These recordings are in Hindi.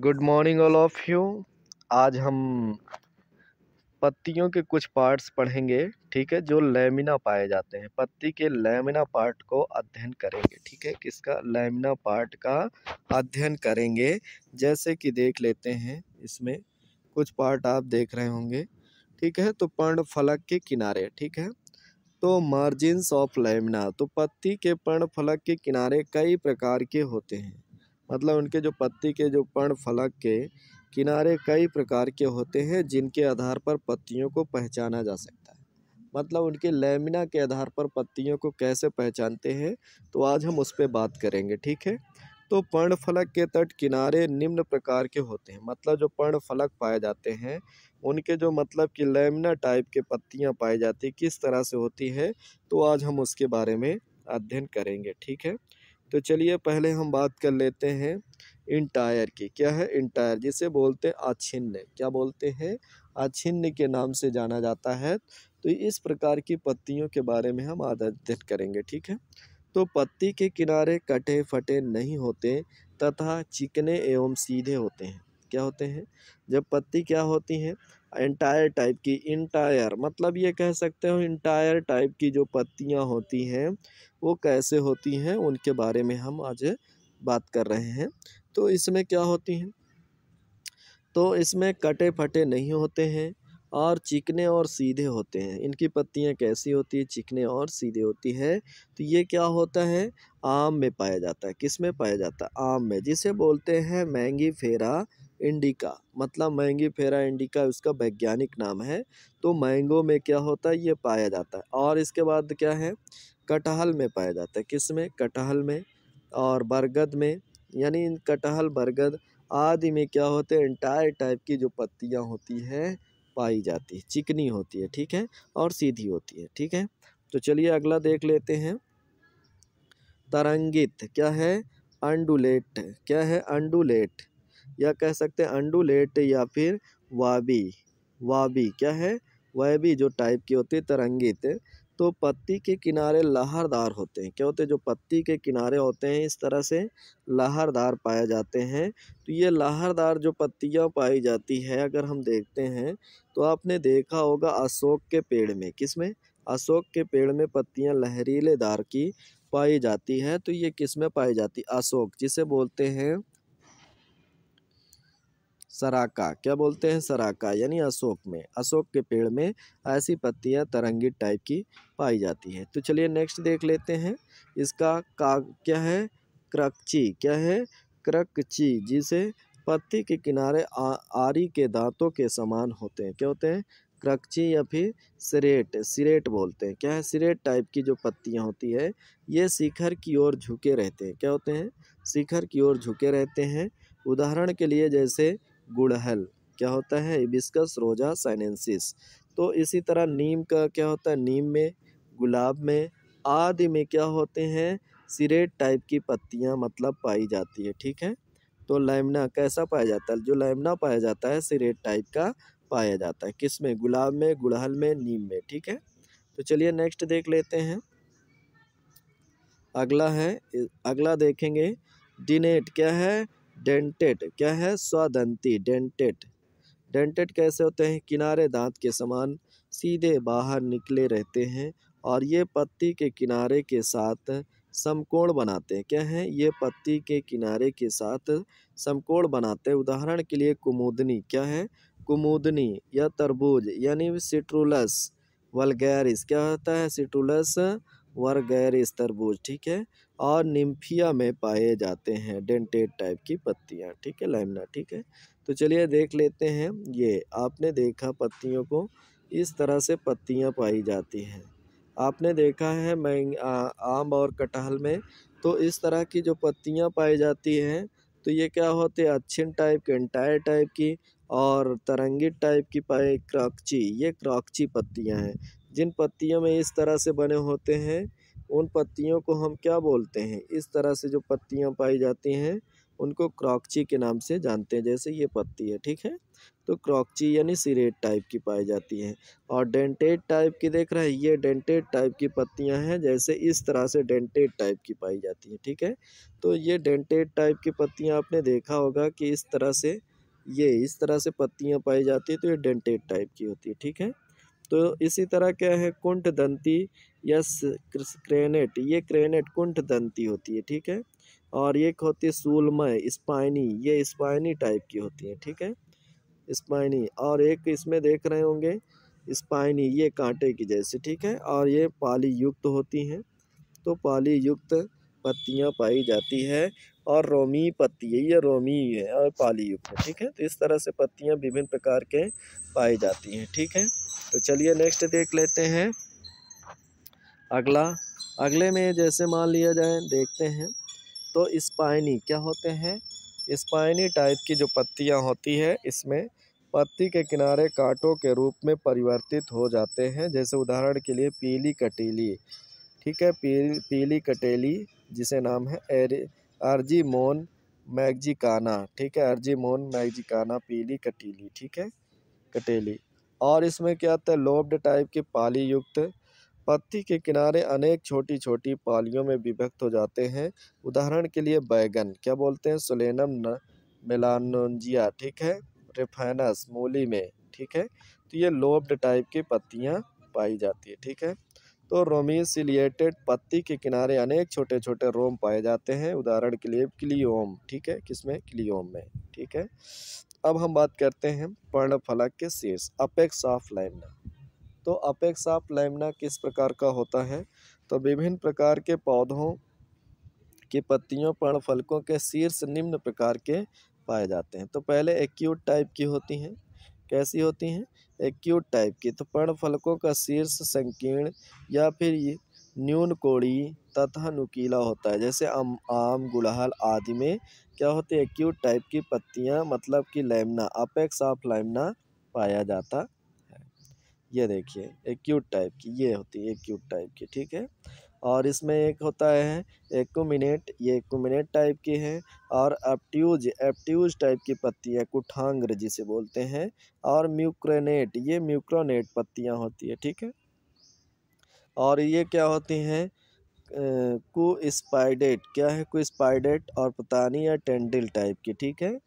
good morning all of you आज हम पत्तियों के कुछ पार्ट्स पढ़ेंगे ठीक है जो लेमिना पाए जाते हैं पत्ती के लेमिना पार्ट को अध्ययन करेंगे ठीक है किसका लेमिना पार्ट का अध्ययन करेंगे जैसे कि देख लेते हैं इसमें कुछ पार्ट आप देख रहे होंगे ठीक है तो पर्ण फलक के किनारे ठीक है तो मार्जिन्स ऑफ लेमिना तो पत्ती के पर्ण फलक के किनारे कई प्रकार के होते हैं मतलब उनके जो पत्ती के जो पर्ण फलक के किनारे कई प्रकार के होते हैं जिनके आधार पर पत्तियों को पहचाना जा सकता है मतलब उनके लेमिना के आधार पर पत्तियों को कैसे पहचानते हैं तो आज हम उस पर बात करेंगे ठीक है तो पर्ण फलक के तट किनारे निम्न प्रकार के होते हैं मतलब जो पर्ण फलक पाए जाते हैं उनके जो मतलब कि लेमिना टाइप के पत्तियां पाई जाती किस तरह से होती है तो आज हम उसके बारे में अध्ययन करेंगे ठीक है तो चलिए पहले हम बात कर लेते हैं इंटायर की क्या है इंटायर जिसे बोलते हैं आछिन्न क्या बोलते हैं आछिन्न के नाम से जाना जाता है तो इस प्रकार की पत्तियों के बारे में हम आज अध्ययन करेंगे ठीक है तो पत्ती के किनारे कटे फटे नहीं होते तथा चिकने एवं सीधे होते हैं क्या होते हैं जब पत्ती क्या होती हैं इंटायर टाइप की इंटायर मतलब ये कह सकते हो इंटायर टाइप की जो पत्तियाँ होती हैं वो कैसे होती हैं उनके बारे में हम आज बात कर रहे हैं तो इसमें क्या होती हैं तो इसमें कटे फटे नहीं होते हैं और चिकने और सीधे होते हैं इनकी पत्तियाँ कैसी होती है चिकने और सीधे होती है तो ये क्या होता है आम में पाया जाता है किस में पाया जाता है आम में जिसे बोलते हैं मैंगी फेरा इंडिका मतलब महंगी फेरा इंडिका उसका वैज्ञानिक नाम है तो मैंगो में क्या होता है ये पाया जाता है और इसके बाद क्या है कटहल में पाया जाता है किस में कटहल में और बरगद में यानी इन कटहल बरगद आदि में क्या होते हैं इंटायर टाइप की जो पत्तियाँ होती है पाई जाती है चिकनी होती है ठीक है और सीधी होती है ठीक है तो चलिए अगला देख लेते हैं तरंगित क्या है अंडुलेट क्या है अंडुलेट या कह सकते हैं अंडुलेट या फिर वाबी वाबी क्या है वाबी जो टाइप की होती है तरंगित तो पत्ती के किनारे लहरदार होते हैं क्या होते हैं जो पत्ती के किनारे होते हैं इस तरह से लहरदार पाए जाते हैं तो ये लहरदार जो पत्तियाँ पाई जाती है अगर हम देखते हैं तो आपने देखा होगा अशोक के पेड़ में किस में अशोक के पेड़ में पत्तियाँ लहरीलेदार की पाई जाती है तो ये किस में पाई जाती अशोक जिसे बोलते हैं सराका क्या बोलते हैं सराका यानी अशोक में अशोक के पेड़ में ऐसी पत्तियां तरंगी टाइप की पाई जाती हैं तो चलिए नेक्स्ट देख लेते हैं इसका का क्या है क्रकची क्या है क्रकची जिसे पत्ती के किनारे आ, आरी के दांतों के समान होते हैं क्या होते हैं क्रकची या फिर सिरेट सिरेट बोलते हैं क्या है सिरेट टाइप की जो पत्तियाँ होती है ये शिखर की ओर झुके रहते हैं क्या होते हैं शिखर की ओर झुके रहते हैं उदाहरण के लिए जैसे गुड़हल क्या होता है हिबिस्कस रोजा साइनेंसिस तो इसी तरह नीम का क्या होता है नीम में गुलाब में आदि में क्या होते हैं सिरेट टाइप की पत्तियां मतलब पाई जाती है ठीक है तो लाइमना कैसा पाया जाता है जो लाइमना पाया जाता है सिरेट टाइप का पाया जाता है किस में गुलाब में गुड़हल में नीम में ठीक है तो चलिए नेक्स्ट देख लेते हैं अगला है अगला देखेंगे डिनेट क्या है डेंटेट क्या है स्वादंती डेंटेट डेंटेट कैसे होते हैं किनारे दांत के समान सीधे बाहर निकले रहते हैं और ये पत्ती के किनारे के साथ समकोण बनाते हैं क्या है ये पत्ती के किनारे के साथ समकोण बनाते हैं उदाहरण के लिए कुमुदनी क्या है कुमुदनी या तरबूज यानी सिट्रुलस वलगैरिस क्या होता है सिट्रुलस वरगैर तरबूज ठीक है और निम्फिया में पाए जाते हैं डेंटेड टाइप की पत्तियाँ ठीक है लैमना ठीक है तो चलिए देख लेते हैं ये आपने देखा पत्तियों को इस तरह से पत्तियाँ पाई जाती हैं आपने देखा है मैं आम और कटहल में तो इस तरह की जो पत्तियाँ पाई जाती हैं तो ये क्या होते हैं अच्छिन टाइप के एंटायर टाइप की और तरंगी टाइप की पाए क्रॉकची ये क्रॉकची पत्तियाँ हैं जिन पत्तियों में इस तरह से बने होते हैं उन पत्तियों को हम क्या बोलते हैं इस तरह से जो पत्तियाँ पाई जाती हैं उनको क्रॉकची के नाम से जानते हैं जैसे ये पत्ती है ठीक है तो क्रॉकची यानी सिरेट टाइप की पाई जाती है और डेंटेड टाइप की देख रहे हैं ये डेंटेड टाइप की पत्तियां हैं जैसे इस तरह से डेंटेड टाइप की पाई जाती है ठीक है तो ये डेंटेड टाइप की पत्तियां आपने देखा होगा कि इस तरह से ये इस तरह से पत्तियाँ पाई जाती है तो ये डेंटेड टाइप की होती है ठीक है तो इसी तरह क्या है कुंठ दंती या क्रेनेट ये क्रेनेट कुंठ दंती होती है ठीक है और एक होती है सूलमय स्पाइनी ये स्पाइनी टाइप की होती है ठीक है स्पाइनी और एक इसमें देख रहे होंगे स्पाइनी ये कांटे की जैसी ठीक है और ये पाली युक्त होती हैं तो पाली युक्त पत्तियाँ पाई जाती है और रोमी पत्ती है ये रोमी है और पालीयुक्त है ठीक है तो इस तरह से पत्तियाँ विभिन्न प्रकार के पाई जाती हैं ठीक है तो चलिए नेक्स्ट देख लेते हैं अगला अगले में जैसे मान लिया जाए देखते हैं तो स्पाइनी क्या होते हैं स्पाइनी टाइप की जो पत्तियाँ होती है इसमें पत्ती के किनारे कांटों के रूप में परिवर्तित हो जाते हैं जैसे उदाहरण के लिए पीली कटेली ठीक है पीली पीली कटेली जिसे नाम है एरी अर्जी मोन मैगजिकाना ठीक है अर्जी मोन मैगजिकाना पीली कटीली ठीक है कटेली और इसमें क्या आता है लोब्ड टाइप के पाली युक्त पत्ती के किनारे अनेक छोटी छोटी पालियों में विभक्त हो जाते हैं उदाहरण के लिए बैगन क्या बोलते हैं सोलेनम मेलानोजिया ठीक है रिफाइनस मूली में ठीक है तो ये लोब्ड टाइप की पत्तियाँ पाई जाती है ठीक है तो रोमिसिलियेटेड पत्ती के किनारे अनेक छोटे छोटे रोम पाए जाते हैं उदाहरण के लिए क्लियोम ठीक है किसमें क्लियोम में ठीक है अब हम बात करते हैं पर्ण फलक के शीर्ष अपेक्स ऑफ लैमना तो अपेक्स ऑफ लैमना किस प्रकार का होता है तो विभिन्न प्रकार के पौधों की पत्तियों पर्णफलकों के शीर्ष निम्न प्रकार के पाए जाते हैं तो पहले एक्यूट टाइप की होती हैं कैसी होती हैं एक्यूट टाइप की तो पर्ण फलकों का शीर्ष संकीर्ण या फिर न्यून कोड़ी तथा नुकीला होता है जैसे आम आम गुड़हल आदि में क्या होती है एक्यूट टाइप की पत्तियां मतलब कि लैमना अपेक्स ऑफ लैमना पाया जाता है ये देखिए एक्यूट टाइप की ये होती है एक्यूट टाइप की ठीक है और इसमें एक होता है एकुमिनेट ये एकुमिनेट टाइप की है और एप्ट्यूज एप्ट्यूज टाइप की पत्तियाँ कुठांग्र जिसे बोलते हैं और म्यूक्रेनेट ये म्यूक्रोनेट पत्तियाँ होती है ठीक है और ये क्या होती हैं कुस्पाइडेट क्या है कुस्पाइडेट और पतानी या टेंडिल टाइप की ठीक है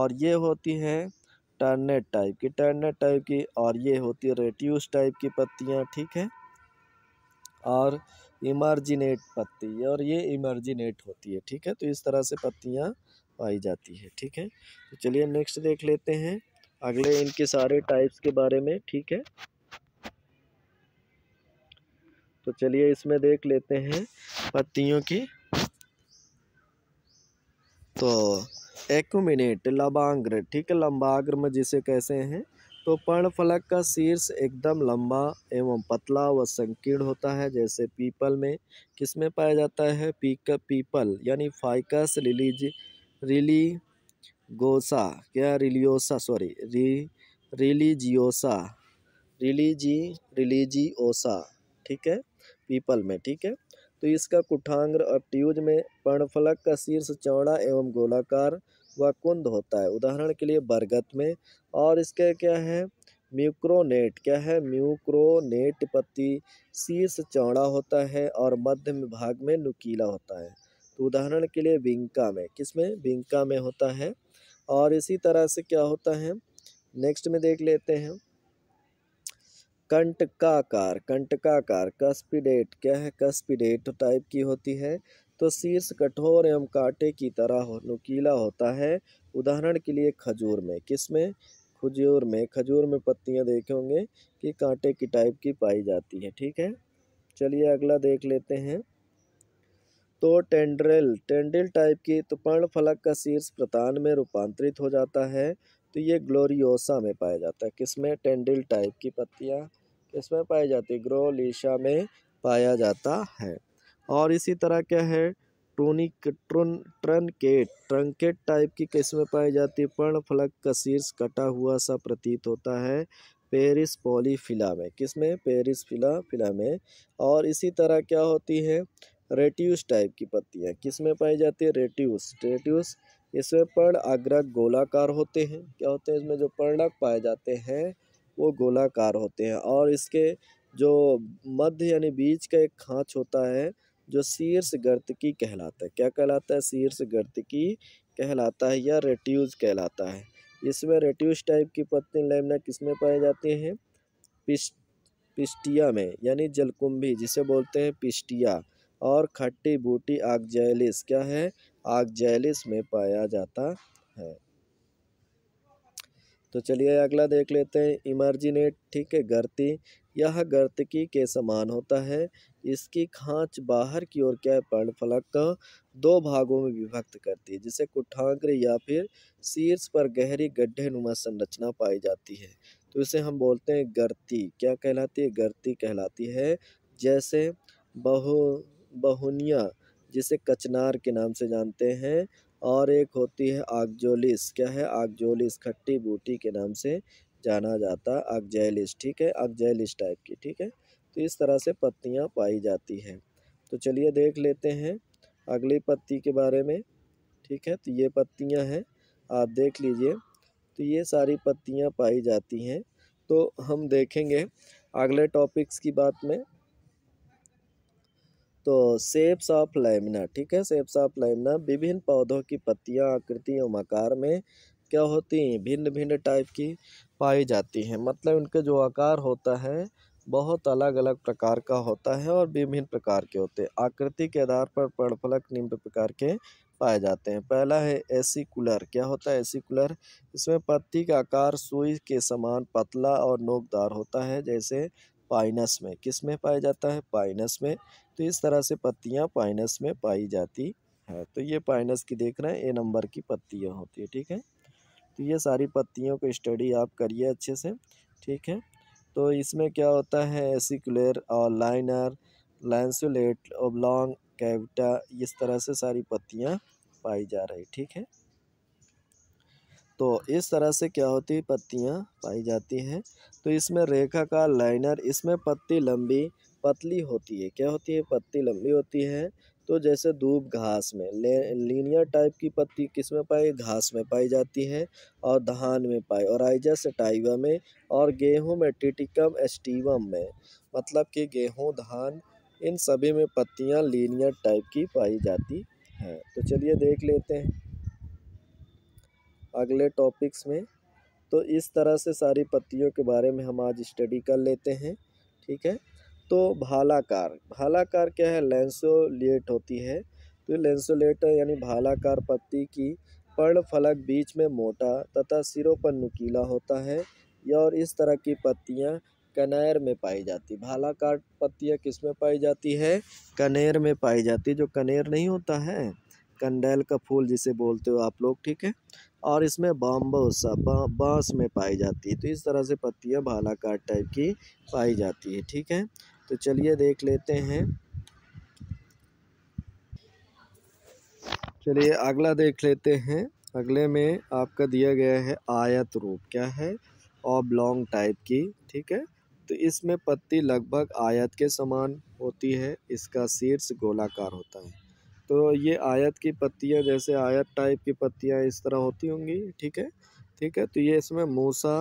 और ये होती है टर्नेट टाइप की टर्नेट टाइप की और ये होती है रेट्यूस टाइप की पत्तियाँ ठीक है और इमर्जिनेट पत्ती और ये इमर्जिनेट होती है ठीक है तो इस तरह से पत्तियाँ पाई जाती है ठीक है तो चलिए नेक्स्ट देख लेते हैं अगले इनके सारे टाइप्स के बारे में ठीक है तो चलिए इसमें देख लेते हैं पत्तियों की तो एकुमिनेट लबांग्र ठीक है लंबाग्र में जिसे कैसे हैं तो पर्णफलक का शीर्ष एकदम लंबा एवं पतला व संकीर्ण होता है जैसे पीपल में किसमें पाया जाता है पीक पीपल यानी फाइकस रिलीज रिली गोसा क्या रिलियोसा सॉरी री रिलीजियोसा रिलीजी रिलीजियोसा ठीक है पीपल में ठीक है तो इसका कुठांग्र और ट्यूज में पर्णफलक का शीर्ष चौड़ा एवं गोलाकार व कुंद होता है उदाहरण के लिए बरगद में और इसके क्या है म्यूक्रोनेट क्या है म्यूक्रोनेट पत्ती शीर्ष चौड़ा होता है और मध्य भाग में नुकीला होता है तो उदाहरण के लिए विंका में किस में विंका में होता है और इसी तरह से क्या होता है नेक्स्ट में देख लेते हैं कंटकाकार कंटकाकार कस्पिडेट क्या है कस्पिडेट टाइप की होती है तो शीर्ष कठोर एवं कांटे की तरह हो नुकीला होता है उदाहरण के लिए खजूर में किस में खजूर में खजूर में पत्तियां देखे होंगे कि कांटे की टाइप की पाई जाती है ठीक है चलिए अगला देख लेते हैं तो टेंड्रेल टेंड्रिल टाइप की तो पर्ण फलक का शीर्ष प्रतान में रूपांतरित हो जाता है तो ये ग्लोरियोसा में पाया जाता है किसमें टेंडिल टाइप की पत्तियाँ किसमें पाई जाती है ग्रोलिशा में पाया जाता है और इसी तरह क्या है ट्रोनिक ट्रन ट्रनकेट ट्रंकेट टाइप की किस्में पाई जाती है पर्ण फलक का शीर्ष कटा हुआ सा प्रतीत होता है पेरिस पॉलीफिला में किसमें पेरिस फिला फिला में और इसी तरह क्या होती है रेट्यूस टाइप की पत्तियाँ किसमें पाई जाती है रेट्यूस रेट्यूस इसमें पर्ण अग्रक गोलाकार होते हैं क्या होते हैं इसमें जो पर्णक पाए जाते हैं वो गोलाकार होते हैं और इसके जो मध्य यानी बीज का एक खाँच होता है जो शीर्ष की कहलाता है क्या कहलाता है शीर्ष की कहलाता है या रेट्यूज कहलाता है इसमें रेट्यूज टाइप की पत्नी लैमना किसमें पाई जाती हैं पिस्ट पिस्टिया में यानी जलकुंभी जिसे बोलते हैं पिस्टिया और खट्टी बूटी आगजैलिस क्या है आगजैलिस में पाया जाता है तो चलिए अगला देख लेते हैं इमर्जिनेट ठीक है गर्ती यह गर्तकी के समान होता है इसकी खाँच बाहर की ओर क्या पर्ण पर्णफलक का दो भागों में विभक्त करती है जिसे कुठाग्र या फिर शीर्ष पर गहरी गड्ढे नुमा संरचना पाई जाती है तो इसे हम बोलते हैं गर्ती क्या कहलाती है गर्ती कहलाती है जैसे बहु बहुनिया जिसे कचनार के नाम से जानते हैं और एक होती है आगजोलिस क्या है आगजोलिस खट्टी बूटी के नाम से जाना जाता आगजैलिस ठीक है आगजैलिस टाइप की ठीक है तो इस तरह से पत्तियाँ पाई जाती हैं तो चलिए देख लेते हैं अगली पत्ती के बारे में ठीक है तो ये पत्तियाँ हैं आप देख लीजिए तो ये सारी पत्तियाँ पाई जाती हैं तो हम देखेंगे अगले टॉपिक्स की बात में तो सेब्स ऑफ लेमिना ठीक है सेब्स ऑफ लेमिना विभिन्न पौधों की पत्तियाँ आकृति एवं आकार में क्या होती हैं भिन्न भिन्न टाइप की पाई जाती हैं मतलब उनका जो आकार होता है बहुत अलग अलग प्रकार का होता है और विभिन्न प्रकार के होते हैं आकृति के आधार पर पर्णफलक निम्न प्रकार के पाए जाते हैं पहला है एसी कूलर क्या होता है एसी कूलर इसमें पत्ती का आकार सुई के समान पतला और नोकदार होता है जैसे पाइनस में किस में पाया जाता है पाइनस में तो इस तरह से पत्तियाँ पाइनस में पाई जाती है तो ये पाइनस की देख रहे हैं ए नंबर की पत्तियाँ होती है ठीक है तो ये सारी पत्तियों को स्टडी आप करिए अच्छे से ठीक है तो इसमें क्या होता है एसिकुलर और लाइनर लैंसुलेट ओबलोंग कैविटा इस तरह से सारी पत्तियाँ पाई जा रही ठीक है तो इस तरह से क्या होती है पत्तियाँ पाई जाती हैं तो इसमें रेखा का लाइनर इसमें पत्ती लंबी पतली होती है क्या होती है पत्ती लंबी होती है तो जैसे दूब घास में लीनियर टाइप की पत्ती किस में पाई घास में पाई जाती है और धान में पाई और आइजा सेटाइवा में और गेहूं में टिटिकम एस्टिवम में मतलब कि गेहूं धान इन सभी में पत्तियां लीनियर टाइप की पाई जाती हैं तो चलिए देख लेते हैं अगले टॉपिक्स में तो इस तरह से सारी पत्तियों के बारे में हम आज स्टडी कर लेते हैं ठीक है तो भालाकार भालाकार क्या है लेंसोलेट होती है तो लेंसोलेट यानी भालाकार पत्ती की फलक बीच में मोटा तथा सिरों पर नुकीला होता है और इस तरह की पत्तियाँ कनेर में पाई जाती भालाकार पत्तियाँ किस में पाई जाती है कनेर में पाई जाती जो कनेर नहीं होता है कंडेल का फूल जिसे बोलते हो आप लोग ठीक है और इसमें बाम्बोसा बांस में पाई जाती है तो इस तरह से पत्तियाँ भालाकार टाइप की पाई जाती है ठीक है तो चलिए देख लेते हैं चलिए अगला देख लेते हैं अगले में आपका दिया गया है आयत रूप क्या है ऑबलोंग टाइप की ठीक है तो इसमें पत्ती लगभग आयत के समान होती है इसका शीर्ष गोलाकार होता है तो ये आयत की पत्तियाँ जैसे आयत टाइप की पत्तियाँ इस तरह होती होंगी ठीक है ठीक है तो ये इसमें मूसा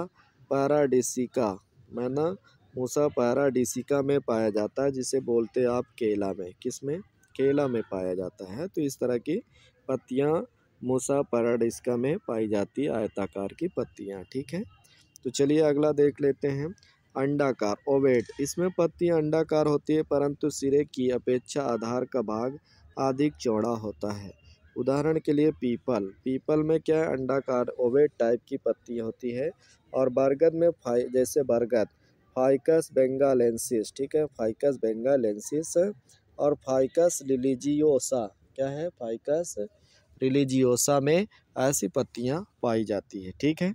पैराडिसिका मैं ना मूसा डिसिका में पाया जाता है जिसे बोलते आप केला में किस में केला में पाया जाता है तो इस तरह की पत्तियाँ मूसा डिसिका में पाई जाती है आयताकार की पत्तियाँ ठीक है तो चलिए अगला देख लेते हैं अंडाकार ओवेट इसमें पत्तियाँ अंडाकार होती है परंतु सिरे की अपेक्षा आधार का भाग अधिक चौड़ा होता है उदाहरण के लिए पीपल पीपल में क्या है अंडाकार ओवेट टाइप की पत्ती होती है और बरगद में फाइ जैसे बरगद फाइकस बेंगालेंसिस ठीक है फाइकस बेंगालेंसिस और फाइकस रिलीजियोसा क्या है फाइकस रिलीजियोसा में ऐसी पत्तियां पाई जाती है ठीक है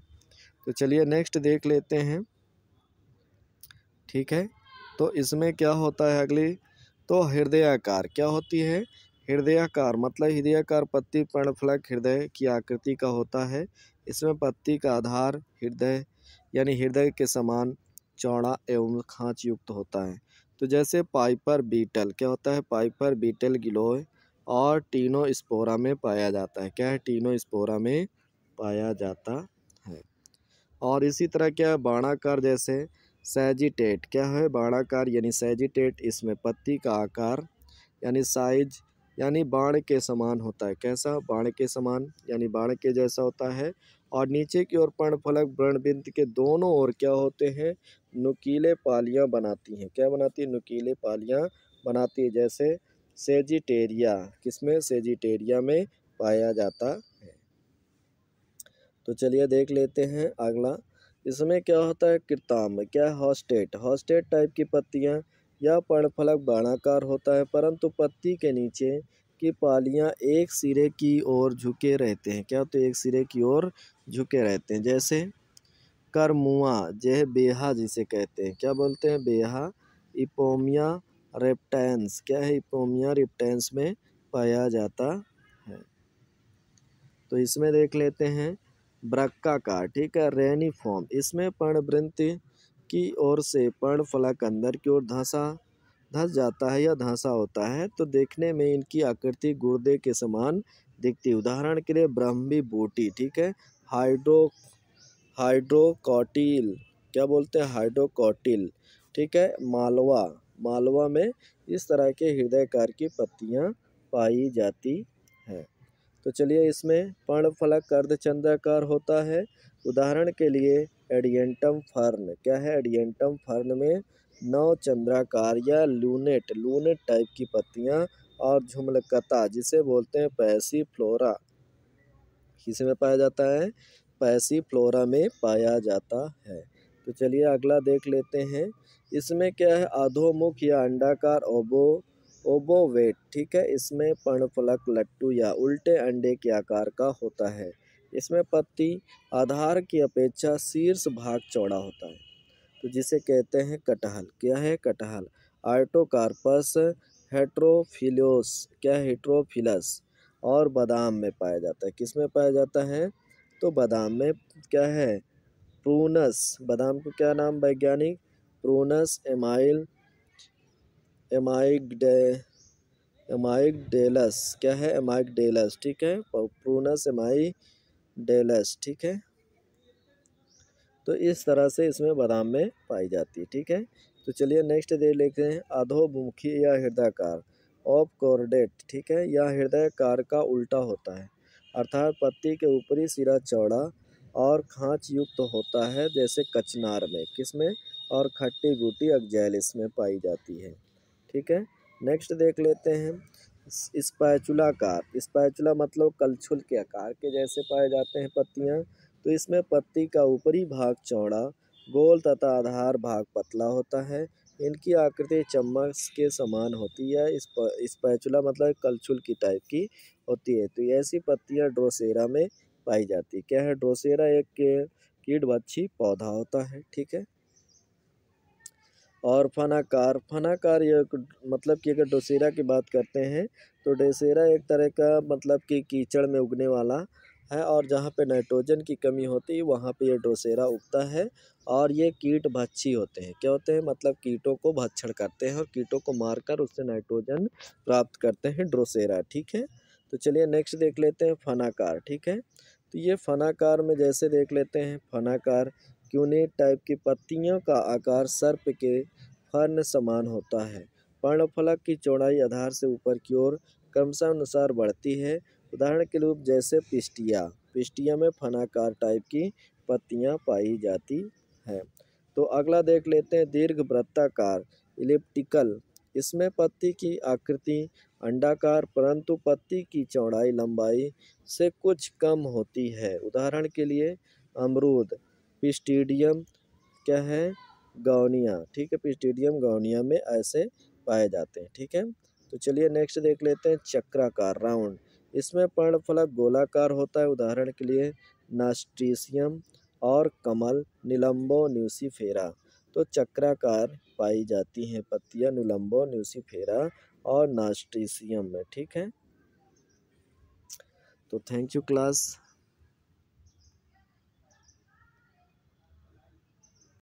तो चलिए नेक्स्ट देख लेते हैं ठीक है तो इसमें क्या होता है अगली तो हृदयाकार क्या होती है हृदयाकार मतलब हृदयाकार पत्ती पर्णफलक हृदय की आकृति का होता है इसमें पत्ती का आधार हृदय यानी हृदय के समान चौड़ा एवं खाँच युक्त होता है तो जैसे पाइपर बीटल क्या होता है पाइपर बीटल गिलोय और टीनो स्पोरा में पाया जाता है क्या है टीनो स्पोरा में पाया जाता है और इसी तरह क्या है बाणाकार जैसे सैजिटेट क्या है बाणाकार यानी सैजिटेट इसमें पत्ती का आकार यानी साइज यानी बाण के समान होता है कैसा बाण के समान यानी बाण के जैसा होता है और नीचे की ओर पर्णफलक व्रणबिंद के दोनों ओर क्या होते हैं नुकीले पालियाँ बनाती हैं क्या बनाती है नुकीले पालियाँ बनाती है जैसे सेजिटेरिया किसमें सेजिटेरिया में पाया जाता है तो चलिए देख लेते हैं अगला इसमें क्या होता है कृताम क्या हॉस्टेट हॉस्टेट टाइप की पत्तियाँ या पर्णफलक बाणाकार होता है परंतु पत्ती के नीचे की पालियाँ एक सिरे की ओर झुके रहते हैं क्या तो एक सिरे की ओर झुके रहते हैं जैसे करमुआ यह बेहा जिसे कहते हैं क्या बोलते हैं बेहा इपोमिया रेप्टेंस क्या है इपोमिया रेप्टेंस में पाया जाता है तो इसमें देख लेते हैं ब्रक्का का ठीक है रेनीफॉर्म इसमें पर्णवृंति की ओर से पर्ण फलक अंदर की ओर धंसा धंस जाता है या धंसा होता है तो देखने में इनकी आकृति गुर्दे के समान दिखती उदाहरण के लिए ब्रह्मी बूटी ठीक है हाइड्रो हाइड्रोकॉटिल क्या बोलते हैं हाइड्रोकॉटिल ठीक है मालवा मालवा में इस तरह के हृदयकार की पत्तियाँ पाई जाती हैं तो चलिए इसमें पर्णफलक अर्धचंद्राकार होता है उदाहरण के लिए एडियंटम फर्न क्या है एडियंटम फर्न में नौ चंद्राकार या लूनेट लूनेट टाइप की पत्तियाँ और झुमलकता जिसे बोलते हैं पैसी फ्लोरा किस में पाया जाता है पैसी फ्लोरा में पाया जाता है तो चलिए अगला देख लेते हैं इसमें क्या है अधोमुख या अंडाकार ओबो ओबोवेट ठीक है इसमें पर्णफलक लट्टू या उल्टे अंडे के आकार का होता है इसमें पत्ती आधार की अपेक्षा शीर्ष भाग चौड़ा होता है तो जिसे कहते हैं कटहल क्या है कटहल आर्टोकार्पस हेट्रोफिलोस क्या हेट्रोफिलस और बादाम में पाया जाता है किस में पाया जाता है तो बादाम में क्या है प्रूनस बादाम को क्या नाम वैज्ञानिक प्रूनस एमाइल एमाइकडे एमाइडेलस क्या है डेलस ठीक है प्रूनस एमाई डेलस ठीक है तो इस तरह से इसमें बादाम में पाई जाती है ठीक है तो चलिए नेक्स्ट दे लेते हैं अधोमुखी या हृदयकार ऑफ कॉर्डेट ठीक है यह हृदयकार का उल्टा होता है अर्थात पत्ती के ऊपरी सिरा चौड़ा और खाँच युक्त होता है जैसे कचनार में किसमें और खट्टी बूटी अगजैलिस में पाई जाती है ठीक है नेक्स्ट देख लेते हैं स्पैचुलाकार स्पैचुला मतलब कलछुल के आकार के जैसे पाए जाते हैं पत्तियाँ तो इसमें पत्ती का ऊपरी भाग चौड़ा गोल तथा आधार भाग पतला होता है इनकी आकृति चम्मच के समान होती है इस पैचुला मतलब कलछुल की टाइप की होती है तो ऐसी पत्तियां ड्रोसेरा में पाई जाती है क्या है ड्रोसेरा एक कीड़वच्छी पौधा होता है ठीक है और फनाकार फनाकार ये मतलब कि अगर डोसेरा की बात करते हैं तो डोसेरा एक तरह का मतलब कि कीचड़ में उगने वाला है और जहाँ पे नाइट्रोजन की कमी होती है वहाँ पे ये ड्रोसेरा उगता है और ये कीट भक्षी होते हैं क्या होते हैं मतलब कीटों को भक्षण करते हैं और कीटों को मारकर उससे नाइट्रोजन प्राप्त करते हैं ड्रोसेरा ठीक है तो चलिए नेक्स्ट देख लेते हैं फनाकार ठीक है तो ये फनाकार में जैसे देख लेते हैं फनाकार क्यूनेट टाइप की पत्तियों का आकार सर्प के फर्न समान होता है पर्णफलक की चौड़ाई आधार से ऊपर की ओर क्रमशानुसार बढ़ती है उदाहरण के रूप जैसे पिस्टिया पिस्टिया में फनाकार टाइप की पत्तियाँ पाई जाती हैं तो अगला देख लेते हैं दीर्घ वृत्ताकार इलिप्टिकल इसमें पत्ती की आकृति अंडाकार परंतु पत्ती की चौड़ाई लंबाई से कुछ कम होती है उदाहरण के लिए अमरूद पिस्टीडियम क्या है गौनिया ठीक है पिस्टीडियम गौनिया में ऐसे पाए जाते हैं ठीक है तो चलिए नेक्स्ट देख लेते हैं चक्राकार राउंड इसमें पर्णफलक गोलाकार होता है उदाहरण के लिए नास्टीसियम और कमल निलंबो न्यूसीफेरा तो चक्राकार पाई जाती हैं पत्तियां निलंबो न्यूसीफेरा और नास्टीसियम में ठीक है तो थैंक यू क्लास